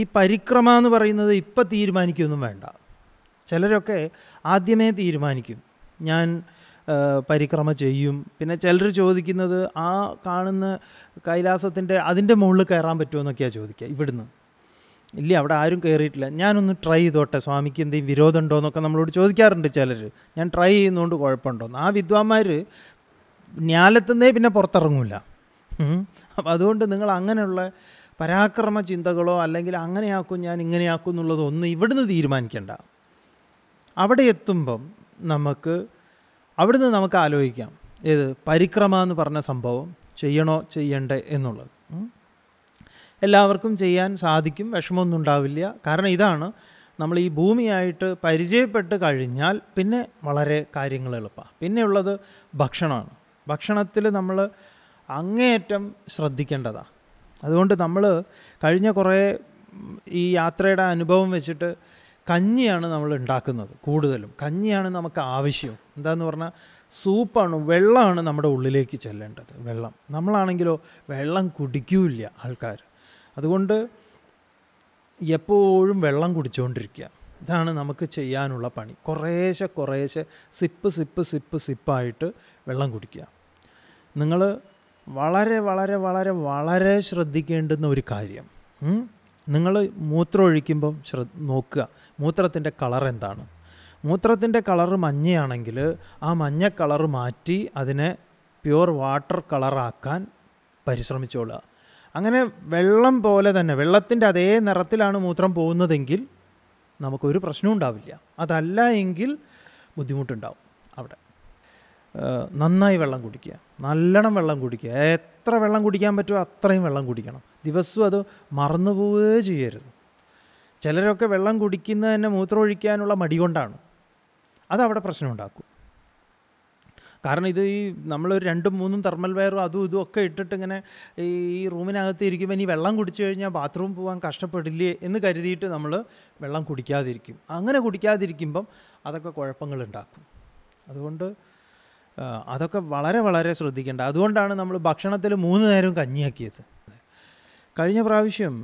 ഈ പരിക്രമ എന്ന് പറയുന്നത് ഇപ്പം തീരുമാനിക്കുകയൊന്നും വേണ്ട ചിലരൊക്കെ ആദ്യമേ തീരുമാനിക്കും ഞാൻ പരിക്രമ ചെയ്യും പിന്നെ ചിലർ ചോദിക്കുന്നത് ആ കാണുന്ന കൈലാസത്തിൻ്റെ അതിൻ്റെ മുകളിൽ കയറാൻ പറ്റുമെന്നൊക്കെയാണ് ചോദിക്കുക ഇവിടുന്ന് ഇല്ല അവിടെ ആരും കയറിയിട്ടില്ല ഞാനൊന്ന് ട്രൈ ചെയ്തോട്ടെ സ്വാമിക്ക് എന്തെങ്കിലും വിരോധമുണ്ടോ എന്നൊക്കെ നമ്മളോട് ചോദിക്കാറുണ്ട് ചിലർ ഞാൻ ട്രൈ ചെയ്യുന്നതുകൊണ്ട് കുഴപ്പമുണ്ടോന്ന് ആ വിദ്വാന്മാർ ജ്ഞാനത്തുനിന്നേ പിന്നെ പുറത്തിറങ്ങൂല അപ്പം അതുകൊണ്ട് നിങ്ങൾ അങ്ങനെയുള്ള പരാക്രമ ചിന്തകളോ അല്ലെങ്കിൽ അങ്ങനെയാക്കും ഞാൻ ഇങ്ങനെയാക്കും ഒന്നും ഇവിടുന്ന് തീരുമാനിക്കേണ്ട അവിടെ എത്തുമ്പം നമുക്ക് അവിടുന്ന് നമുക്ക് ആലോചിക്കാം ഏത് പരിക്രമ എന്ന് പറഞ്ഞ സംഭവം ചെയ്യണോ ചെയ്യണ്ടേ എന്നുള്ളത് എല്ലാവർക്കും ചെയ്യാൻ സാധിക്കും വിഷമമൊന്നും ഉണ്ടാവില്ല കാരണം ഇതാണ് നമ്മൾ ഈ ഭൂമിയായിട്ട് പരിചയപ്പെട്ട് കഴിഞ്ഞാൽ പിന്നെ വളരെ കാര്യങ്ങൾ എളുപ്പമാണ് പിന്നെയുള്ളത് ഭക്ഷണമാണ് ഭക്ഷണത്തിൽ നമ്മൾ അങ്ങേയറ്റം ശ്രദ്ധിക്കേണ്ടതാണ് അതുകൊണ്ട് നമ്മൾ കഴിഞ്ഞ കുറേ ഈ യാത്രയുടെ അനുഭവം വെച്ചിട്ട് കഞ്ഞിയാണ് നമ്മൾ ഉണ്ടാക്കുന്നത് കൂടുതലും കഞ്ഞിയാണ് നമുക്ക് ആവശ്യം എന്താണെന്ന് പറഞ്ഞാൽ സൂപ്പാണ് വെള്ളമാണ് നമ്മുടെ ഉള്ളിലേക്ക് ചെല്ലേണ്ടത് വെള്ളം നമ്മളാണെങ്കിലോ വെള്ളം കുടിക്കൂല്ല ആൾക്കാർ അതുകൊണ്ട് എപ്പോഴും വെള്ളം കുടിച്ചുകൊണ്ടിരിക്കുക ഇതാണ് നമുക്ക് ചെയ്യാനുള്ള പണി കുറേശ്ശെ കുറേശ്ശെ സിപ്പ് സിപ്പ് സിപ്പ് സിപ്പായിട്ട് വെള്ളം കുടിക്കുക നിങ്ങൾ വളരെ വളരെ വളരെ വളരെ ശ്രദ്ധിക്കേണ്ടുന്ന ഒരു കാര്യം നിങ്ങൾ മൂത്രം ഒഴിക്കുമ്പം ശ്രദ്ധ നോക്കുക മൂത്രത്തിൻ്റെ കളർ എന്താണ് മൂത്രത്തിൻ്റെ കളർ മഞ്ഞയാണെങ്കിൽ ആ മഞ്ഞ കളർ മാറ്റി അതിനെ പ്യുവർ വാട്ടർ കളറാക്കാൻ പരിശ്രമിച്ചോളുക അങ്ങനെ വെള്ളം പോലെ തന്നെ വെള്ളത്തിൻ്റെ അതേ നിറത്തിലാണ് മൂത്രം പോകുന്നതെങ്കിൽ നമുക്കൊരു പ്രശ്നവും ഉണ്ടാവില്ല അതല്ല എങ്കിൽ ബുദ്ധിമുട്ടുണ്ടാവും അവിടെ നന്നായി വെള്ളം കുടിക്കുക നല്ലോണം വെള്ളം കുടിക്കുക എത്ര വെള്ളം കുടിക്കാൻ പറ്റുമോ അത്രയും വെള്ളം കുടിക്കണം ദിവസവും അത് മറന്നു പോവുകയേ ചെയ്യരുത് ചിലരൊക്കെ വെള്ളം കുടിക്കുന്നത് തന്നെ മൂത്രമൊഴിക്കാനുള്ള മടി കൊണ്ടാണ് അതവിടെ പ്രശ്നമുണ്ടാക്കും കാരണം ഇത് ഈ നമ്മളൊരു രണ്ടും മൂന്നും തെർമൽ വയറും അതും ഇതും ഒക്കെ ഇട്ടിട്ട് ഇങ്ങനെ ഈ റൂമിനകത്ത് ഇരിക്കുമ്പോൾ ഇനി വെള്ളം കുടിച്ചു കഴിഞ്ഞാൽ ബാത്റൂം പോകാൻ കഷ്ടപ്പെടില്ലേ എന്ന് കരുതിയിട്ട് നമ്മൾ വെള്ളം കുടിക്കാതിരിക്കും അങ്ങനെ കുടിക്കാതിരിക്കുമ്പം അതൊക്കെ കുഴപ്പങ്ങളുണ്ടാക്കും അതുകൊണ്ട് അതൊക്കെ വളരെ വളരെ ശ്രദ്ധിക്കേണ്ട അതുകൊണ്ടാണ് നമ്മൾ ഭക്ഷണത്തിൽ മൂന്ന് നേരം കഞ്ഞിയാക്കിയത് കഴിഞ്ഞ പ്രാവശ്യം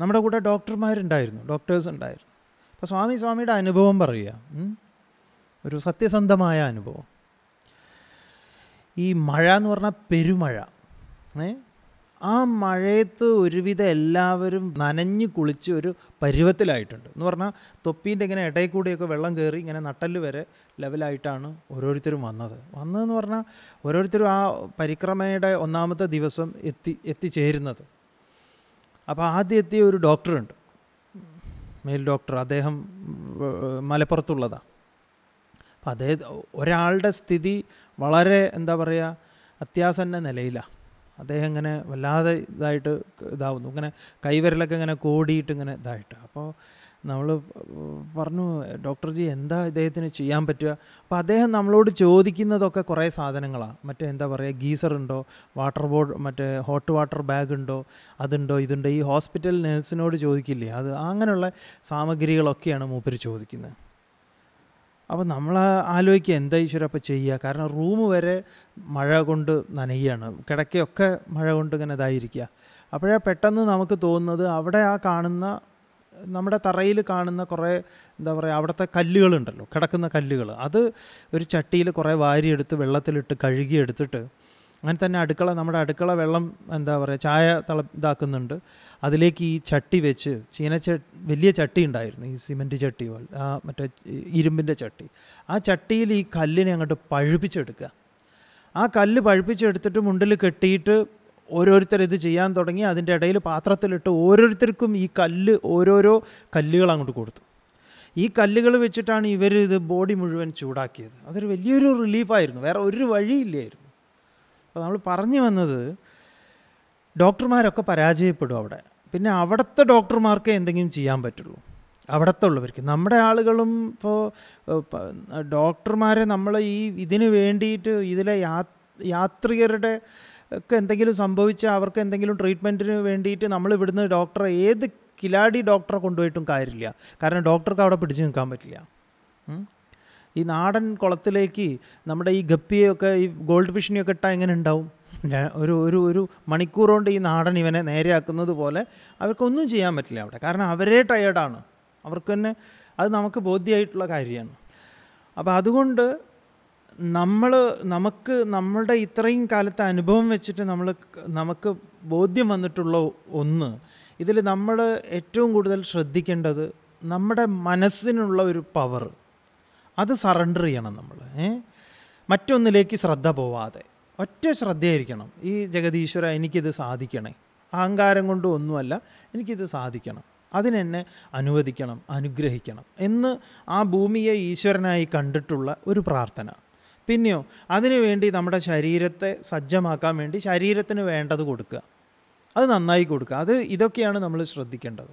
നമ്മുടെ കൂടെ ഡോക്ടർമാരുണ്ടായിരുന്നു ഡോക്ടേഴ്സ് ഉണ്ടായിരുന്നു അപ്പോൾ സ്വാമി സ്വാമിയുടെ അനുഭവം പറയുക ഒരു സത്യസന്ധമായ അനുഭവം ഈ മഴ എന്ന് പറഞ്ഞാൽ പെരുമഴ ഏ ആ മഴയത്ത് ഒരുവിധം എല്ലാവരും നനഞ്ഞ് കുളിച്ച് ഒരു പരുവത്തിലായിട്ടുണ്ട് എന്ന് പറഞ്ഞാൽ തൊപ്പീൻ്റെ ഇങ്ങനെ ഇടയിൽ കൂടിയൊക്കെ വെള്ളം കയറി ഇങ്ങനെ നട്ടല് വരെ ലെവലായിട്ടാണ് ഓരോരുത്തരും വന്നത് വന്നതെന്ന് പറഞ്ഞാൽ ഓരോരുത്തരും ആ പരിക്രമയുടെ ഒന്നാമത്തെ ദിവസം എത്തി എത്തിച്ചേരുന്നത് അപ്പോൾ ആദ്യം എത്തിയ ഒരു ഡോക്ടറുണ്ട് മെയിൽ ഡോക്ടർ അദ്ദേഹം മലപ്പുറത്തുള്ളതാണ് അപ്പം അദ്ദേഹം ഒരാളുടെ സ്ഥിതി വളരെ എന്താ പറയുക അത്യാസന്ന നിലയിലാണ് അദ്ദേഹം ഇങ്ങനെ വല്ലാതെ ഇതായിട്ട് ഇതാവുന്നു ഇങ്ങനെ കൈവിരലൊക്കെ ഇങ്ങനെ കോടിയിട്ട് ഇങ്ങനെ ഇതായിട്ട് അപ്പോൾ നമ്മൾ പറഞ്ഞു ഡോക്ടർജി എന്താ ഇദ്ദേഹത്തിന് ചെയ്യാൻ പറ്റുക അപ്പോൾ അദ്ദേഹം നമ്മളോട് ചോദിക്കുന്നതൊക്കെ കുറേ സാധനങ്ങളാണ് മറ്റേ എന്താ പറയുക ഗീസർ ഉണ്ടോ വാട്ടർ ബോർഡ് മറ്റേ ഹോട്ട് വാട്ടർ ബാഗ് ഉണ്ടോ അതുണ്ടോ ഇതുണ്ടോ ഈ ഹോസ്പിറ്റൽ നേഴ്സിനോട് ചോദിക്കില്ലേ അത് അങ്ങനെയുള്ള സാമഗ്രികളൊക്കെയാണ് മൂപ്പർ ചോദിക്കുന്നത് അപ്പോൾ നമ്മൾ ആലോചിക്കുക എന്താ ഈശ്വര അപ്പോൾ ചെയ്യുക കാരണം റൂം വരെ മഴ കൊണ്ട് നനയുകയാണ് കിടക്കയൊക്കെ മഴ കൊണ്ട് ഇങ്ങനെ ഇതായിരിക്കുക അപ്പോഴേ പെട്ടെന്ന് നമുക്ക് തോന്നുന്നത് അവിടെ ആ കാണുന്ന നമ്മുടെ തറയിൽ കാണുന്ന കുറേ എന്താ പറയുക അവിടുത്തെ കല്ലുകളുണ്ടല്ലോ കിടക്കുന്ന കല്ലുകൾ അത് ഒരു ചട്ടിയിൽ കുറേ വാരിയെടുത്ത് വെള്ളത്തിലിട്ട് കഴുകിയെടുത്തിട്ട് അങ്ങനെ തന്നെ അടുക്കള നമ്മുടെ അടുക്കള വെള്ളം എന്താ പറയുക ചായ തള ഇതാക്കുന്നുണ്ട് അതിലേക്ക് ഈ ചട്ടി വെച്ച് ചീനച്ച വലിയ ചട്ടി ഉണ്ടായിരുന്നു ഈ സിമെൻറ്റ് ചട്ടി പോലെ ആ മറ്റേ ഇരുമ്പിൻ്റെ ചട്ടി ആ ചട്ടിയിൽ ഈ കല്ലിനെ അങ്ങോട്ട് പഴുപ്പിച്ചെടുക്കുക ആ കല്ല് പഴുപ്പിച്ചെടുത്തിട്ട് മുണ്ടിൽ കെട്ടിയിട്ട് ഓരോരുത്തർ ഇത് ചെയ്യാൻ തുടങ്ങി അതിൻ്റെ ഇടയിൽ പാത്രത്തിലിട്ട് ഓരോരുത്തർക്കും ഈ കല്ല് ഓരോരോ കല്ലുകൾ അങ്ങോട്ട് കൊടുത്തു ഈ കല്ലുകൾ വെച്ചിട്ടാണ് ഇവർ ഇത് ബോഡി മുഴുവൻ ചൂടാക്കിയത് അതൊരു വലിയൊരു റിലീഫായിരുന്നു വേറെ ഒരു വഴിയില്ലായിരുന്നു അപ്പോൾ നമ്മൾ പറഞ്ഞു വന്നത് ഡോക്ടർമാരൊക്കെ പരാജയപ്പെടും അവിടെ പിന്നെ അവിടുത്തെ ഡോക്ടർമാർക്ക് എന്തെങ്കിലും ചെയ്യാൻ പറ്റുള്ളൂ അവിടുത്തെ ഉള്ളവർക്ക് നമ്മുടെ ആളുകളും ഇപ്പോൾ ഡോക്ടർമാരെ നമ്മൾ ഈ ഇതിന് വേണ്ടിയിട്ട് ഇതിലെ യാത്രികരുടെ ഒക്കെ എന്തെങ്കിലും സംഭവിച്ചാൽ അവർക്ക് എന്തെങ്കിലും ട്രീറ്റ്മെൻറ്റിന് വേണ്ടിയിട്ട് നമ്മൾ ഇവിടുന്ന് ഡോക്ടറെ ഏത് കിലാടി ഡോക്ടറെ കൊണ്ടുപോയിട്ടും കാര്യമില്ല കാരണം ഡോക്ടർക്ക് അവിടെ പിടിച്ചു നിൽക്കാൻ പറ്റില്ല ഈ നാടൻ കുളത്തിലേക്ക് നമ്മുടെ ഈ ഗപ്പിയൊക്കെ ഈ ഗോൾഡ് ഫിഷിനെയൊക്കെ ഇട്ടാൽ എങ്ങനെ ഉണ്ടാവും ഒരു ഒരു ഒരു മണിക്കൂർ കൊണ്ട് ഈ നാടൻ ഇവനെ നേരെയാക്കുന്നത് പോലെ അവർക്കൊന്നും ചെയ്യാൻ പറ്റില്ല അവിടെ കാരണം അവരേ ടയേർഡാണ് അവർക്ക് തന്നെ അത് നമുക്ക് ബോധ്യമായിട്ടുള്ള കാര്യമാണ് അപ്പോൾ അതുകൊണ്ട് നമ്മൾ നമുക്ക് നമ്മുടെ ഇത്രയും കാലത്തെ അനുഭവം വെച്ചിട്ട് നമ്മൾ നമുക്ക് ബോധ്യം വന്നിട്ടുള്ള ഒന്ന് ഇതിൽ നമ്മൾ ഏറ്റവും കൂടുതൽ ശ്രദ്ധിക്കേണ്ടത് നമ്മുടെ മനസ്സിനുള്ള ഒരു പവർ അത് സറണ്ടർ ചെയ്യണം നമ്മൾ മറ്റൊന്നിലേക്ക് ശ്രദ്ധ പോവാതെ ഒറ്റ ശ്രദ്ധയായിരിക്കണം ഈ ജഗതീശ്വര എനിക്കിത് സാധിക്കണേ അഹങ്കാരം കൊണ്ട് ഒന്നുമല്ല എനിക്കിത് സാധിക്കണം അതിനെന്നെ അനുവദിക്കണം അനുഗ്രഹിക്കണം എന്ന് ആ ഭൂമിയെ ഈശ്വരനായി കണ്ടിട്ടുള്ള ഒരു പ്രാർത്ഥന പിന്നെയോ അതിനുവേണ്ടി നമ്മുടെ ശരീരത്തെ സജ്ജമാക്കാൻ വേണ്ടി ശരീരത്തിന് വേണ്ടത് കൊടുക്കുക അത് നന്നായി കൊടുക്കുക അത് ഇതൊക്കെയാണ് നമ്മൾ ശ്രദ്ധിക്കേണ്ടത്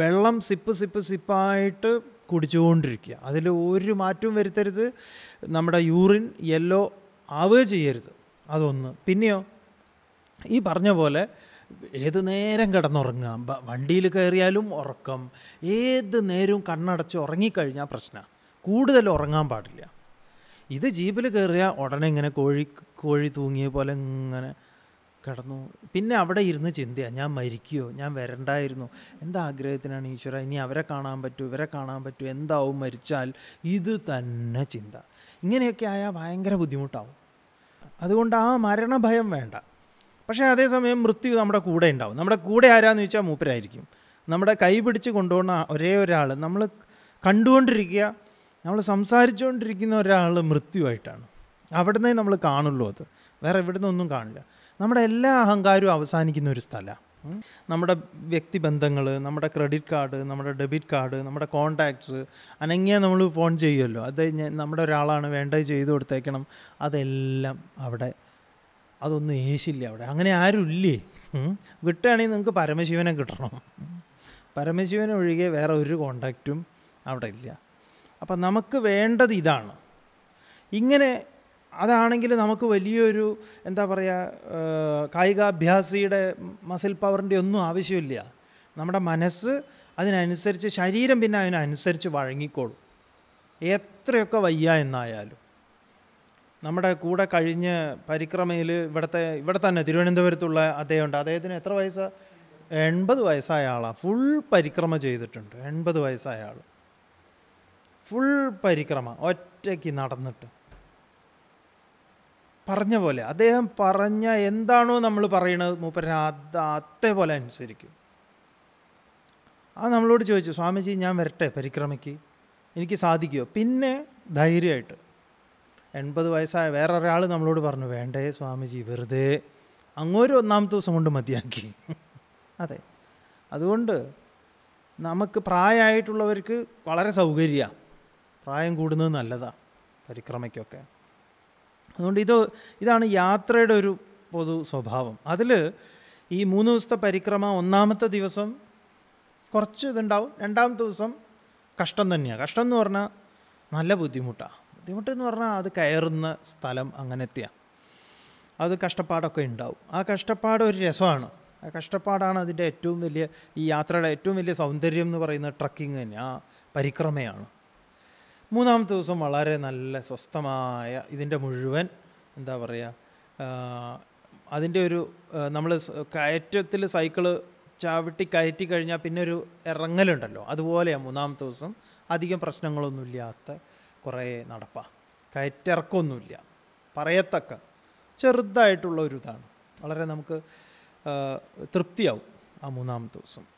വെള്ളം സിപ്പ് സിപ്പ് സിപ്പായിട്ട് കുടിച്ചുകൊണ്ടിരിക്കുക അതിൽ ഒരു മാറ്റവും വരുത്തരുത് നമ്മുടെ യൂറിൻ യെല്ലോ ആവുകയോ ചെയ്യരുത് അതൊന്ന് പിന്നെയോ ഈ പറഞ്ഞ പോലെ ഏത് നേരം കിടന്നുറങ്ങാം വണ്ടിയിൽ കയറിയാലും ഉറക്കം ഏത് നേരവും കണ്ണടച്ച് ഉറങ്ങിക്കഴിഞ്ഞാൽ പ്രശ്നമാണ് കൂടുതൽ ഉറങ്ങാൻ പാടില്ല ഇത് ജീപ്പിൽ കയറിയാൽ ഉടനെ ഇങ്ങനെ കോഴി കോഴി തൂങ്ങിയ പോലെ ഇങ്ങനെ കടന്നു പിന്നെ അവിടെ ഇരുന്ന് ചിന്തയാ ഞാൻ മരിക്കുകയോ ഞാൻ വരണ്ടായിരുന്നു എന്താ ആഗ്രഹത്തിനാണ് ഈശ്വര ഇനി അവരെ കാണാൻ പറ്റൂ ഇവരെ കാണാൻ പറ്റൂ എന്താവും മരിച്ചാൽ ഇത് തന്നെ ചിന്ത ഇങ്ങനെയൊക്കെ ആയാൽ ഭയങ്കര ബുദ്ധിമുട്ടാവും അതുകൊണ്ട് ആ മരണഭയം വേണ്ട പക്ഷേ അതേസമയം മൃത്യു നമ്മുടെ കൂടെ ഉണ്ടാവും നമ്മുടെ കൂടെ ആരാന്ന് ചോദിച്ചാൽ മൂപ്പരായിരിക്കും നമ്മുടെ കൈ പിടിച്ച് കൊണ്ടുപോകുന്ന ഒരേ ഒരാൾ നമ്മൾ കണ്ടുകൊണ്ടിരിക്കുക നമ്മൾ സംസാരിച്ചുകൊണ്ടിരിക്കുന്ന ഒരാൾ മൃത്യുവായിട്ടാണ് അവിടെ നമ്മൾ കാണുള്ളൂ അത് വേറെ ഇവിടുന്ന് ഒന്നും കാണില്ല നമ്മുടെ എല്ലാ അഹങ്കാരവും അവസാനിക്കുന്ന ഒരു സ്ഥലമാണ് നമ്മുടെ വ്യക്തിബന്ധങ്ങൾ നമ്മുടെ ക്രെഡിറ്റ് കാർഡ് നമ്മുടെ ഡെബിറ്റ് കാർഡ് നമ്മുടെ കോണ്ടാക്ട്സ് അനങ്ങിയാൽ നമ്മൾ ഫോൺ ചെയ്യുമല്ലോ അത് നമ്മുടെ ഒരാളാണ് വേണ്ടത് ചെയ്തു കൊടുത്തേക്കണം അതെല്ലാം അവിടെ അതൊന്നും ഏശില്ല അവിടെ അങ്ങനെ ആരുമില്ലേ വിട്ടുകയാണെങ്കിൽ നിങ്ങൾക്ക് പരമശിവനെ കിട്ടണം പരമശിവനൊഴികെ ഒഴികെ വേറെ ഒരു കോണ്ടാക്റ്റും അവിടെ ഇല്ല അപ്പം നമുക്ക് വേണ്ടത് ഇതാണ് ഇങ്ങനെ അതാണെങ്കിൽ നമുക്ക് വലിയൊരു എന്താ പറയുക കായികാഭ്യാസിയുടെ മസിൽ പവറിൻ്റെ ഒന്നും ആവശ്യമില്ല നമ്മുടെ മനസ്സ് അതിനനുസരിച്ച് ശരീരം പിന്നെ അതിനനുസരിച്ച് വഴങ്ങിക്കോളും എത്രയൊക്കെ വയ്യ എന്നായാലും നമ്മുടെ കൂടെ കഴിഞ്ഞ് പരിക്രമയിൽ ഇവിടുത്തെ ഇവിടെ തന്നെ തിരുവനന്തപുരത്തുള്ള അദ്ദേഹമുണ്ട് അദ്ദേഹത്തിന് എത്ര വയസ്സാണ് എൺപത് വയസ്സായ ആളാണ് ഫുൾ പരിക്രമ ചെയ്തിട്ടുണ്ട് എൺപത് വയസ്സായ ആൾ ഫുൾ പരിക്രമ ഒറ്റയ്ക്ക് നടന്നിട്ട് പറഞ്ഞ പോലെ അദ്ദേഹം പറഞ്ഞ എന്താണോ നമ്മൾ പറയുന്നത് മൂപ്പരൻ അത് അതേപോലെ അനുസരിക്കും ആ നമ്മളോട് ചോദിച്ചു സ്വാമിജി ഞാൻ വരട്ടെ പരിക്രമയ്ക്ക് എനിക്ക് സാധിക്കുമോ പിന്നെ ധൈര്യമായിട്ട് എൺപത് വയസ്സായ വേറൊരാൾ നമ്മളോട് പറഞ്ഞു വേണ്ടേ സ്വാമിജി വെറുതെ അങ്ങോട്ട് ഒന്നാമത്തെ ദിവസം കൊണ്ട് മതിയാക്കി അതെ അതുകൊണ്ട് നമുക്ക് പ്രായമായിട്ടുള്ളവർക്ക് വളരെ സൗകര്യമാണ് പ്രായം കൂടുന്നത് നല്ലതാണ് പരിക്രമയ്ക്കൊക്കെ അതുകൊണ്ട് ഇത് ഇതാണ് യാത്രയുടെ ഒരു പൊതു സ്വഭാവം അതിൽ ഈ മൂന്ന് ദിവസത്തെ പരിക്രമ ഒന്നാമത്തെ ദിവസം കുറച്ച് ഇതുണ്ടാവും രണ്ടാമത്തെ ദിവസം കഷ്ടം തന്നെയാണ് കഷ്ടം എന്ന് പറഞ്ഞാൽ നല്ല ബുദ്ധിമുട്ടാണ് ബുദ്ധിമുട്ടെന്ന് പറഞ്ഞാൽ അത് കയറുന്ന സ്ഥലം അങ്ങനത്തെയാണ് അത് കഷ്ടപ്പാടൊക്കെ ഉണ്ടാവും ആ കഷ്ടപ്പാട് ഒരു രസമാണ് ആ കഷ്ടപ്പാടാണ് അതിൻ്റെ ഏറ്റവും വലിയ ഈ യാത്രയുടെ ഏറ്റവും വലിയ സൗന്ദര്യം എന്ന് പറയുന്നത് ട്രക്കിങ് തന്നെ ആ പരിക്രമയാണ് മൂന്നാമത്തെ ദിവസം വളരെ നല്ല സ്വസ്ഥമായ ഇതിൻ്റെ മുഴുവൻ എന്താ പറയുക അതിൻ്റെ ഒരു നമ്മൾ കയറ്റത്തിൽ സൈക്കിള് ചവിട്ടി കയറ്റി കഴിഞ്ഞാൽ പിന്നെ ഒരു ഇറങ്ങലുണ്ടല്ലോ അതുപോലെയാണ് മൂന്നാമത്തെ ദിവസം അധികം പ്രശ്നങ്ങളൊന്നുമില്ലാത്ത കുറേ നടപ്പാണ് കയറ്റിറക്കമൊന്നുമില്ല പറയത്തക്ക ചെറുതായിട്ടുള്ള ഒരു ഇതാണ് വളരെ നമുക്ക് തൃപ്തിയാവും ആ മൂന്നാമത്തെ ദിവസം